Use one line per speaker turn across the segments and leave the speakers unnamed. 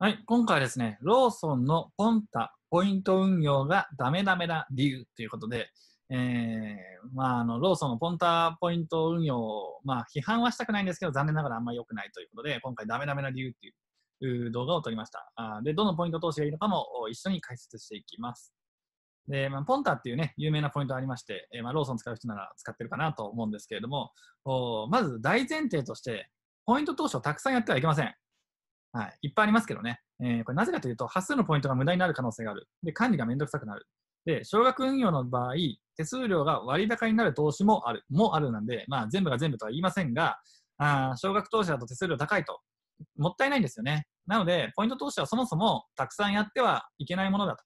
はい、今回はですね、ローソンのポンタポイント運用がダメダメな理由ということで、えー、まあ、あの、ローソンのポンタポイント運用を、まあ、批判はしたくないんですけど、残念ながらあんまり良くないということで、今回ダメダメな理由っていう動画を撮りました。あで、どのポイント投資がいいのかも一緒に解説していきます。で、まあ、ポンタっていうね、有名なポイントありまして、えー、まあ、ローソン使う人なら使ってるかなと思うんですけれども、おまず大前提として、ポイント投資をたくさんやってはいけません。はい、いっぱいありますけどね、えー、これなぜかというと、端数のポイントが無駄になる可能性がある。で、管理がめんどくさくなる。で、少額運用の場合、手数料が割高になる投資もある、もあるなんで、まあ、全部が全部とは言いませんが、あ少額投資だと手数料高いと、もったいないんですよね。なので、ポイント投資はそもそもたくさんやってはいけないものだと。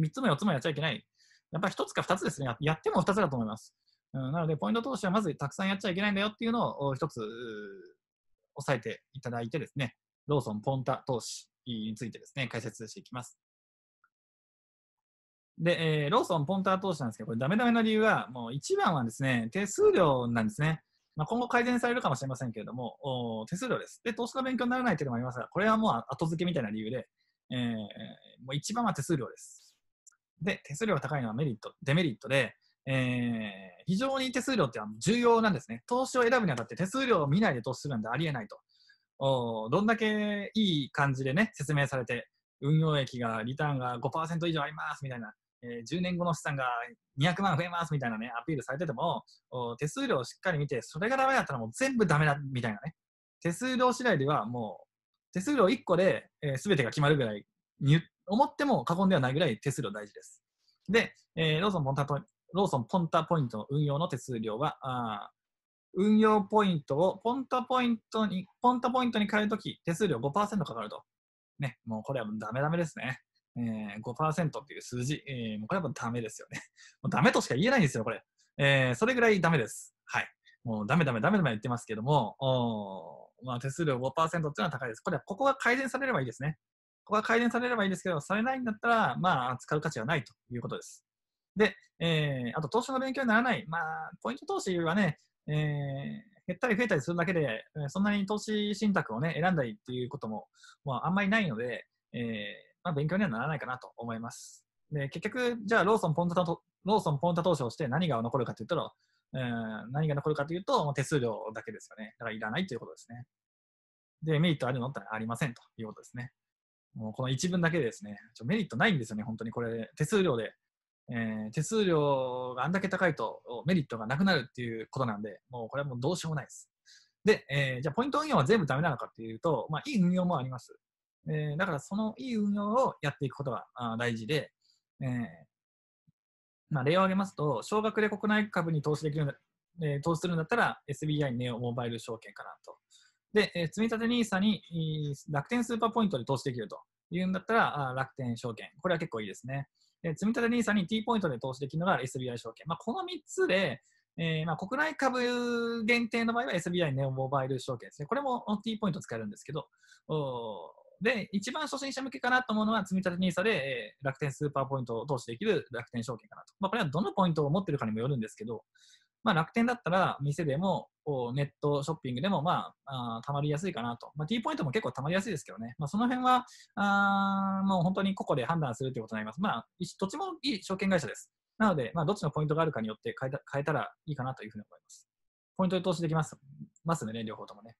3つも4つもやっちゃいけない。やっぱり1つか2つですね。やっても2つだと思います。うん、なので、ポイント投資はまずたくさんやっちゃいけないんだよっていうのを1つ押さえていただいてですね、ローソンポンタ投資についてですね、解説していきます。で、えー、ローソンポンタ投資なんですけど、これダメダメの理由は、もう一番はですね、手数料なんですね。まあ、今後改善されるかもしれませんけれども、お手数料です。で、投資の勉強にならないというのもありますが、これはもう後付けみたいな理由で、えー、もう一番は手数料です。で、手数料が高いのはメリット、デメリットで、えー、非常に手数料っては重要なんですね。投資を選ぶにあたって手数料を見ないで投資するなんてありえないと。おどんだけいい感じでね、説明されて、運用益が、リターンが5%以上ありますみたいな、えー、10年後の資産が200万増えますみたいなね、アピールされてても、手数料をしっかり見て、それがダメだったらもう全部ダメだみたいなね。手数料次第ではもう、手数料1個で、えー、全てが決まるぐらいに、思っても過言ではないぐらい手数料大事です。で、えー、ローソンポンタポイント、ローソンポンタポイントの運用の手数料は、あ運用ポイントをポンタポイントに、ポンタポイントに変えるとき、手数料5%かかると。ね、もうこれはダメダメですね。えー、5%っていう数字、えー、もうこれはダメですよね。もうダメとしか言えないんですよ、これ。えー、それぐらいダメです。はい。もうダメダメダメダメ言ってますけども、まあ、手数料5%っていうのは高いです。これは、ここが改善されればいいですね。ここが改善されればいいですけど、されないんだったら、まあ、使う価値はないということです。で、えー、あと投資の勉強にならない。まあ、ポイント投資はね、えー、減ったり増えたりするだけで、そんなに投資信託をね、選んだりっていうことも、まあ、あんまりないので、えー、まあ、勉強にはならないかなと思います。で、結局、じゃあ、ローソンポンタと、ローソンポンタ投資をして何が残るかというと、えー、何が残るかというと、手数料だけですよね。だからいらないということですね。で、メリットあるのってありませんということですね。もうこの一文だけでですね、ちょメリットないんですよね、本当にこれ、手数料でえー、手数料があんだけ高いとメリットがなくなるっていうことなんで、もうこれはもうどうしようもないです。で、えー、じゃあポイント運用は全部ダメなのかっていうと、まあ、いい運用もあります。えー、だからそのいい運用をやっていくことが大事で、えーまあ、例を挙げますと、少額で国内株に投資できる、えー、投資するんだったら SBI ネオモバイル証券かなと。で、えー、積立 NISA に楽天スーパーポイントで投資できるというんだったら楽天証券。これは結構いいですね。え積立 NISA に T ポイントで投資できるのが SBI 証券。まあ、この3つで、えー、まあ国内株限定の場合は SBI ネオモバイル証券ですね。これも T ポイント使えるんですけど、で、一番初心者向けかなと思うのは、積み立て NISA で、えー、楽天スーパーポイントを投資できる楽天証券かなと。まあ、これはどのポイントを持ってるかにもよるんですけど、まあ、楽天だったら店でもネットショッピングでも、まあ、あ溜まりやすいかなと。まあ、T ポイントも結構溜まりやすいですけどね。まあ、その辺は、あもう本当に個々で判断するということになります。まあ、どっちもいい証券会社です。なので、まあ、どっちのポイントがあるかによって変えた変えたらいいかなというふうに思います。ポイントで投資できます。ますね、両方ともね。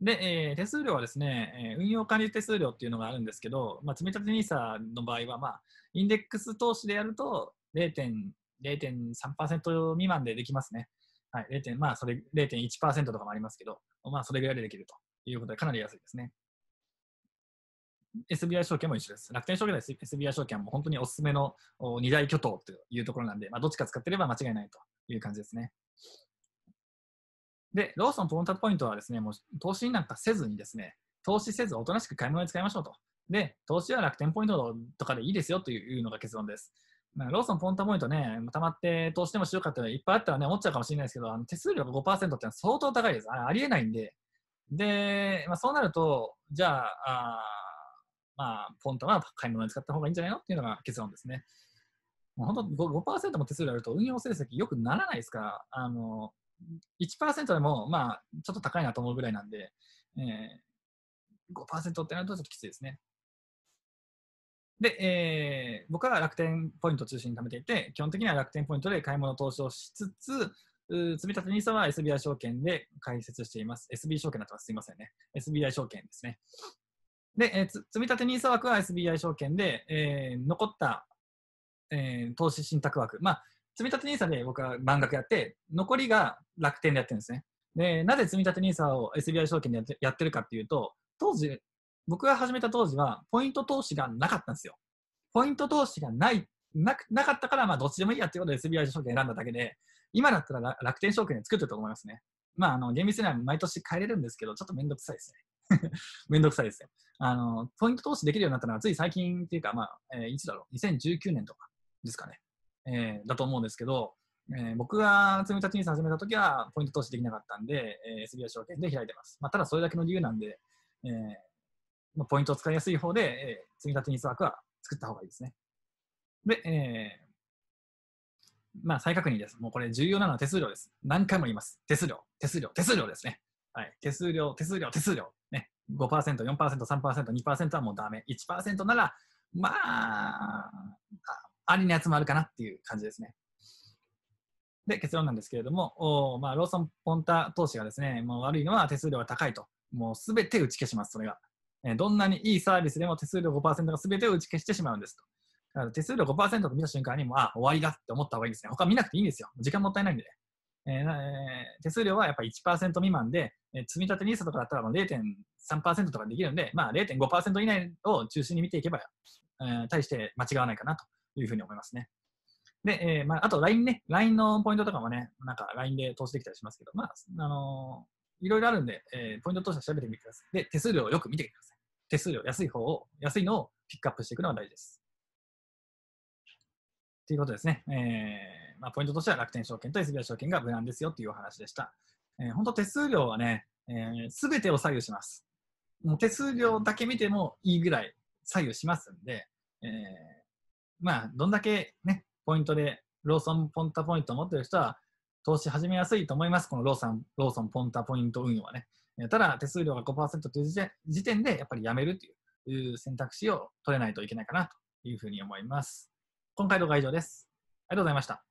で、えー、手数料はですね、え運用管理手数料っていうのがあるんですけど、まあ、積立 NISA の場合は、まあ、インデックス投資でやると0.1 0.3%未満でできますね。はい、0. まあ、それ0.1%とかもありますけど、まあ、それぐらいでできるということで、かなり安いですね。SBI 証券も一緒です。楽天証券と SBI 証券も本当におすすめの二大巨頭というところなんで、まあ、どっちか使ってれば間違いないという感じですね。で、ローソンポンタポイントはですね、もう投資なんかせずにですね、投資せずおとなしく買い物に使いましょうと。で、投資は楽天ポイントとかでいいですよというのが結論です。まあ、ローソンポンタポイントね、たまって投資でもしようかっていっぱいあったらね、思っちゃうかもしれないですけど、あの手数料が5%ってのは相当高いです。あありえないんで。で、まあ、そうなると、じゃあ、あまあ、ポンタは買い物に使った方がいいんじゃないのっていうのが結論ですね。もう本当5%も手数料あると運用成績良くならないですから、あの、1%でも、まあ、ちょっと高いなと思うぐらいなんで、えー、5%ってなるとちょっときついですね。で、えー、僕は楽天ポイントを中心に貯めていて、基本的には楽天ポイントで買い物投資をしつつ、積立 NISA は SBI 証券で開設しています。SB 証券だったらすいませんね。SBI 証券ですね。で、えー、積立 NISA 枠は SBI 証券で、えー、残った、えー、投資信託枠。まあ、積立 NISA で僕は満額やって、残りが楽天でやってるんですね。で、なぜ積立 NISA を SBI 証券でやってるかっていうと、当時、僕が始めた当時は、ポイント投資がなかったんですよ。ポイント投資がない、ななかったから、まあ、どっちでもいいやっていうことで SBI 証券選んだだけで、今だったら楽天証券で作ってると思いますね。まあ、あの、厳密には毎年変えれるんですけど、ちょっとめんどくさいですね。めんどくさいですよ。あの、ポイント投資できるようになったのは、つい最近っていうか、まあ、えー、いつだろう、2019年とかですかね。えー、だと思うんですけど、えー、僕が積み立てに始めたときは、ポイント投資できなかったんで、えー、SBI 証券で開いてます。まあ、ただそれだけの理由なんで、えー、あ、ポイントを使いやすい方で、えー、積立ニーズワークは作った方がいいですね。で、えー、まあ、再確認です。もうこれ重要なのは手数料です。何回も言います。手数料、手数料、手数料ですね。はい。手数料、手数料、手数料。ね。5%、4%、3%、2%はもうダメ。1%なら、まあ、ありのやつもあるかなっていう感じですね。で、結論なんですけれども、おまあ、ローソン・ポンタ投資がですね、もう悪いのは手数料が高いと。もうすべて打ち消します、それが。どんなにいいサービスでも手数料5%が全てを打ち消してしまうんですと。だから手数料5%と見た瞬間にもあ、終わりだって思った方がいいですね。他見なくていいんですよ。時間もったいないんでね。えー、え手数料はやっぱり1%未満で、え積み立て NISA とかだったら0.3%とかできるんで、まあ、0.5%以内を中心に見ていけば、えー、対して間違わないかなというふうに思いますね。で、えーまあ、あと LINE ね、LINE のポイントとかもね、なんか LINE で投資できたりしますけど、まあ、あのー、いろいろあるんで、えー、ポイント投資は調べてみてください。で、手数料をよく見てください。手数料、安い方を、安いのをピックアップしていくのが大事です。ということですね。えー、まあ、ポイントとしては楽天証券と SBI 証券が無難ですよというお話でした。えー、本当手数料はね、す、え、べ、てを左右します。もう手数料だけ見てもいいぐらい左右しますんで、えー、まあ、どんだけね、ポイントでローソンポンタポイントを持ってる人は、投資始めやすいと思います。このローソン、ローソンポンタポイント運用はね。ただ、手数料が5%という時点で、やっぱりやめるという選択肢を取れないといけないかなというふうに思います。今回動画は以上です。ありがとうございました。